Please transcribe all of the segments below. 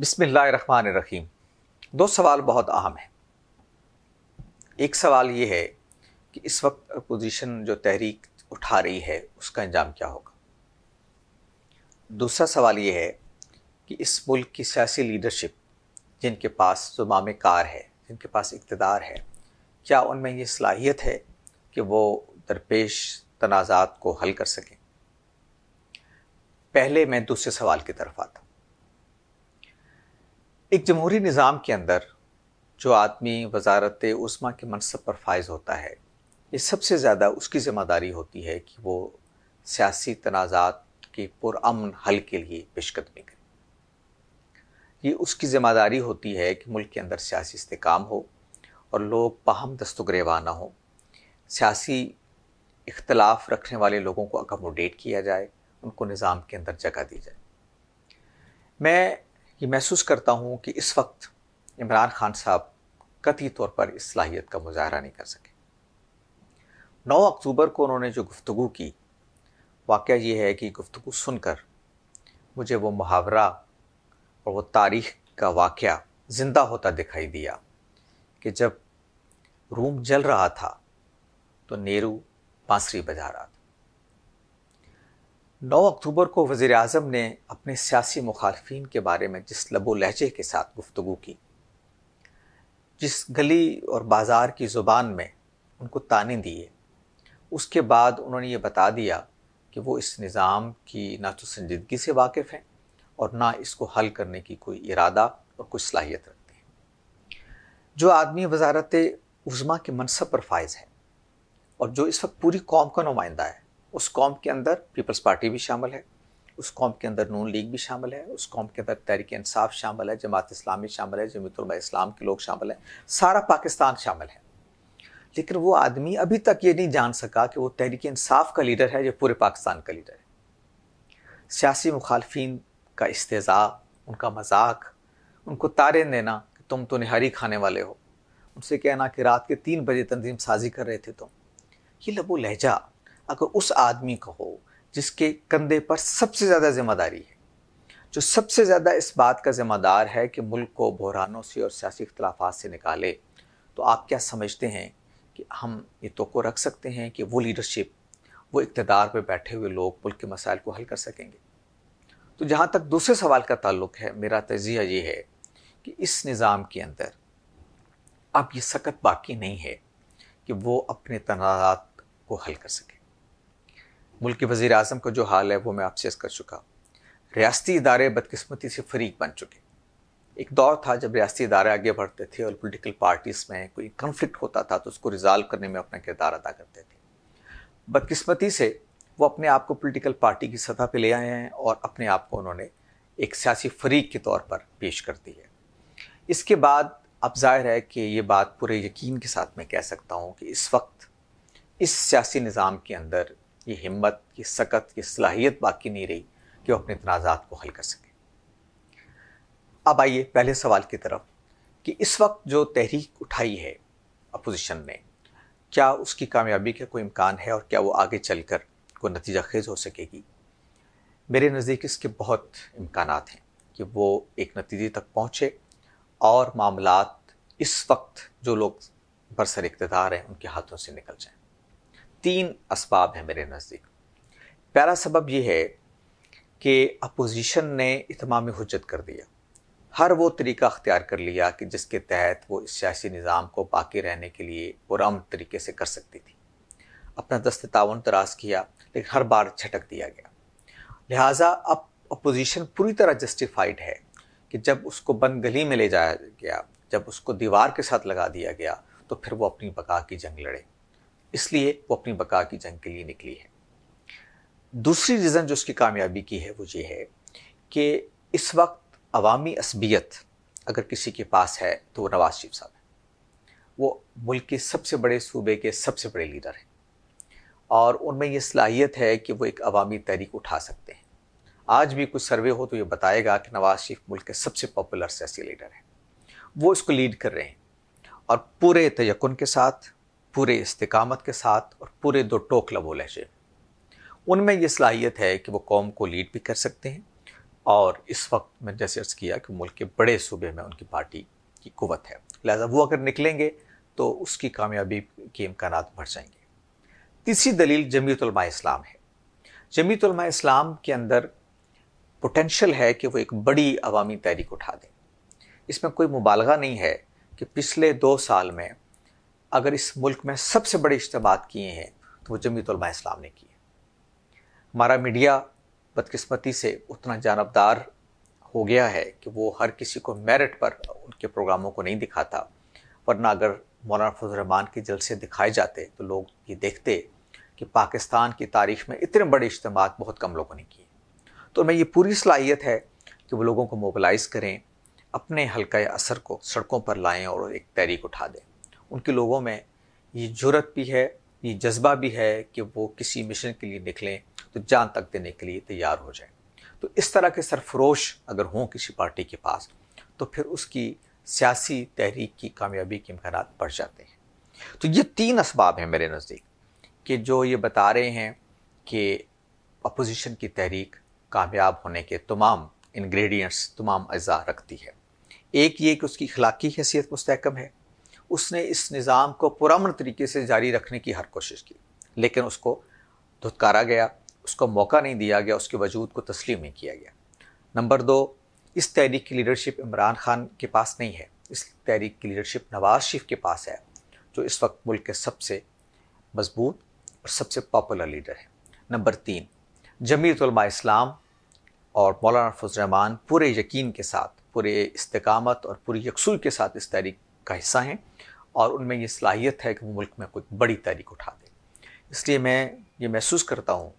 बिसमान रहीम दो सवाल बहुत अहम हैं एक सवाल ये है कि इस वक्त अपोजिशन जो तहरीक उठा रही है उसका अंजाम क्या होगा दूसरा सवाल ये है कि इस मुल्क की सियासी लीडरशिप जिनके पास जुमाम कार है जिनके पास इकतदार है क्या उनमें ये सलाहियत है कि वो दरपेश तनाज़ात को हल कर सकें पहले मैं दूसरे सवाल की तरफ आता एक जमहूरी निज़ाम के अंदर जो आदमी वजारत उस्मा के मनसब पर फायज होता है ये सबसे ज़्यादा उसकी ज़िम्मेदारी होती है कि वो सियासी तनाज़ात के पुरान हल के लिए पेशकदमी करें ये उसकी ज़िम्मेदारी होती है कि मुल्क के अंदर सियासी इस्तेकाम हो और लोग बाहम दस्तगरेवा ना हो सियासी इख्तलाफ रखने वाले लोगों को अकोमोडेट किया जाए उनको निज़ाम के अंदर जगह दी जाए मैं ये महसूस करता हूँ कि इस वक्त इमरान खान साहब कथी तौर पर इस सलाहियत का मुजाहरा नहीं कर सके 9 अक्टूबर को उन्होंने जो गुफ्तु की वाक़ ये है कि गुफ्तु सुनकर मुझे वो मुहावरा और वो तारीख का वाक़ ज़िंदा होता दिखाई दिया कि जब रूम जल रहा था तो नेहरू बांसुरी बजा रहा था 9 अक्टूबर को वज़ी अजम ने अपने सियासी मुखालफन के बारे में जिस लबो लहजे के साथ गुफ्तु की जिस गली और बाज़ार की ज़ुबान में उनको ताने दिए उसके बाद उन्होंने ये बता दिया कि वो इस निज़ाम की ना तो संजीदगी से वाकिफ़ हैं और ना इसको हल करने की कोई इरादा और कोई सलाहियत रखते हैं जो आदमी वजारत उज़मा के मनसब पर फायज़ है और जो इस वक्त पूरी कौम का नुमाइंदा है उस कॉम के अंदर पीपल्स पार्टी भी शामिल है उस कॉम के अंदर नून लीग भी शामिल है उस कॉम के अंदर तहरीक इंसाफ शामिल है जमात इस्लामी शामिल है जमीत इस्लाम के लोग शामिल हैं सारा पाकिस्तान शामिल है लेकिन वो आदमी अभी तक ये नहीं जान सका कि वो तहरीक इंसाफ का लीडर है या पूरे पाकिस्तान का लीडर है सियासी मुखालफी का इस्तेजा उनका मजाक उनको तारे देना कि तुम तो नहारी खाने वाले हो उनसे कहना कि रात के तीन बजे तंजीम साजी कर रहे थे तुम ये लबो लहजा अगर उस आदमी को हो जिसके कंधे पर सबसे ज़्यादा जिम्मेदारी है जो सबसे ज़्यादा इस बात का ज़िम्मेदार है कि मुल्क को बहरानों से और सियासी इख्तलाफा से निकाले तो आप क्या समझते हैं कि हम ये तो को रख सकते हैं कि वो लीडरशिप वो इकतदार पर बैठे हुए लोग मुल्क के मसाइल को हल कर सकेंगे तो जहाँ तक दूसरे सवाल का ताल्लुक है मेरा तजिया ये है कि इस निज़ाम के अंदर अब ये सकत बाकी नहीं है कि वो अपने तनाज़ात को हल कर सके मुल्क के वज़ी अजम का जो हाल है वो मैं आपसे कर चुका रियाती इदारे बदकस्मती से फरीक बन चुके एक दौर था जब रियाती इदारे आगे बढ़ते थे और पोलिटिकल पार्टीज़ में कोई कन्फ्लिक्ट होता था तो उसको रिज़ाल्व करने में अपना किरदार अदा करते थे बदकस्मती से वो अपने आप को पोलिटिकल पार्टी की सतह पर ले आए हैं और अपने आप को उन्होंने एक सियासी फरीक के तौर पर पेश कर दी है इसके बाद अब जाहिर है कि ये बात पूरे यकीन के साथ मैं कह सकता हूँ कि इस वक्त इस सियासी निज़ाम के अंदर ये हिम्मत ये सकत ये सलाहियत बाकी नहीं रही कि वो अपने तनाज़ात को हल कर सके अब आइए पहले सवाल की तरफ कि इस वक्त जो तहरीक उठाई है अपोजिशन ने क्या उसकी कामयाबी का कोई इम्कान है और क्या वो आगे चल कर कोई नतीजा खेज़ हो सकेगी मेरे नज़दीक इसके बहुत इम्कान हैं कि वो एक नतीजे तक पहुँचे और मामला इस वक्त जो लोग बरसर इकतदार हैं उनके हाथों से निकल जाएँ तीन इसबाब हैं मेरे नज़दीक पहला सबब यह है कि अपोजिशन ने इतमाम हजत कर दिया हर वो तरीका अख्तियार कर लिया कि जिसके तहत वो इस सियासी निज़ाम को बाकी रहने के लिए पुरम तरीके से कर सकती थी अपना दस्त ताउन तराज किया लेकिन हर बार छटक दिया गया लिहाजा अब अपोजिशन पूरी तरह जस्टिफाइड है कि जब उसको बंद गली में ले जाया गया जब उसको दीवार के साथ लगा दिया गया तो फिर वो अपनी बका की जंग लड़े इसलिए वो अपनी बका की जंग के लिए निकली है दूसरी रीज़न जो उसकी कामयाबी की है वो ये है कि इस वक्त अवामी असबियत अगर किसी के पास है तो वो नवाज शरीफ साहब हैं वो मुल्क के सबसे बड़े सूबे के सबसे बड़े लीडर हैं और उनमें ये सलाहियत है कि वो एक अवामी तहरीक उठा सकते हैं आज भी कुछ सर्वे हो तो ये बताएगा कि नवाज शरीफ मुल्क के सबसे पॉपुलर सियासी लीडर हैं वो इसको लीड कर रहे हैं और पूरे तयकुन के साथ पूरे इस्तकामत के साथ और पूरे दो टोक लबो लहजे उनमें ये सलाहियत है कि वो कौम को लीड भी कर सकते हैं और इस वक्त मैं जैसे अर्ज़ किया कि मुल्क के बड़े सूबे में उनकी पार्टी की कुत है लिहाजा वो अगर निकलेंगे तो उसकी कामयाबी के इम्कान बढ़ जाएंगे तीसरी दलील जमीतलमा इस्लाम है जमीतलमा इस्लाम के अंदर पोटेंशल है कि वो एक बड़ी अवामी तहरीक उठा दें इसमें कोई मुबालगा नहीं है कि पिछले दो साल में अगर इस मुल्क में सबसे बड़े इज्तमात किए हैं तो वो जमीतलमा इस्लाम ने किए हमारा मीडिया बदकस्मती से उतना जानबदार हो गया है कि वो हर किसी को मेरिट पर उनके प्रोग्रामों को नहीं दिखाता वरना अगर मौलाना रहमान के जलसे दिखाए जाते तो लोग ये देखते कि पाकिस्तान की तारीख में इतने बड़े इज्तम बहुत कम लोगों ने किए तो मैं ये पूरी सलाहियत है कि वो लोगों को मोबलाइज़ करें अपने हल्का असर को सड़कों पर लाएं और एक तहरीक उठा दें उनके लोगों में ये जरूरत भी है ये जज्बा भी है कि वो किसी मिशन के लिए निकलें तो जान तक देने के लिए तैयार हो जाए तो इस तरह के सरफरोश अगर हों किसी पार्टी के पास तो फिर उसकी सियासी तहरीक की कामयाबी के इम्कान बढ़ जाते हैं तो ये तीन इसबाब हैं मेरे नज़दीक कि जो ये बता रहे हैं कि अपोजिशन की तहरीक कामयाब होने के तमाम इन्ग्रेडियंट्स तमाम अज़ा रखती है एक ये कि उसकी अखलाकी हैसियत मुस्तकम है उसने इस निज़ाम को पुरमन तरीके से जारी रखने की हर कोशिश की लेकिन उसको धुतकारा गया उसको मौका नहीं दिया गया उसके वजूद को तस्लीम नहीं किया गया नंबर दो इस तहरीक की लीडरशिप इमरान खान के पास नहीं है इस तहरीक की लीडरशिप नवाज शरीफ के पास है जो इस वक्त मुल्क के सबसे मजबूत और सबसे पॉपुलर लीडर है नंबर तीन जमीतलमा इस्लाम और मौलाना फजरहमान पूरे यकीन के साथ पूरे इस्तकामत और पूरी यकसुई के साथ इस तहरीक का हिस्सा हैं और उनमें ये सलाहियत है कि वो मुल्क में कोई बड़ी तहरीक उठा दें इसलिए मैं ये महसूस करता हूँ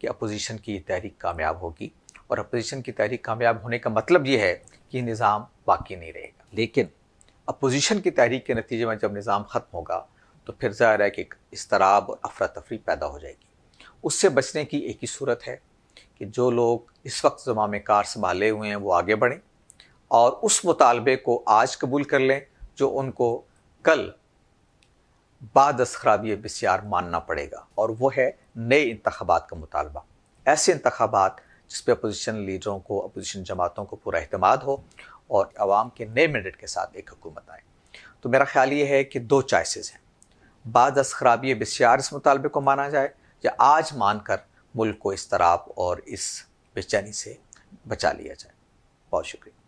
कि अपोजिशन की ये तहरीक कामयाब होगी और अपोजिशन की तहरीक कामयाब होने का मतलब ये है कि निज़ाम बाकी नहीं रहेगा लेकिन अपोजिशन की तहरीक के नतीजे में जब निज़ाम ख़त्म होगा तो फिर ज़ाहिर है कि एक इसतराब और अफरा तफरी पैदा हो जाएगी उससे बचने की एक ही सूरत है कि जो लोग इस वक्त जमाम कार संभाले हुए हैं वो आगे बढ़ें और उस मुतालबे को आज कबूल कर लें जो उनको कल बाद खराबी बसियार मानना पड़ेगा और वह है नए इंतबात का मुतालबा ऐसे इंतबात जिस पर अपोजिशन लीडरों को अपोजिशन जमातों को पूरा अहतमाद हो और आवाम के नए मेडिट के साथ एक हुकूमत आए तो मेरा ख्याल ये है कि दो चॉइसेस हैं बाद खराबी बसियार इस मुतालबे को माना जाए या आज मान कर मुल्क को इस तराब और इस बेचैनी से बचा लिया जाए बहुत शुक्रिया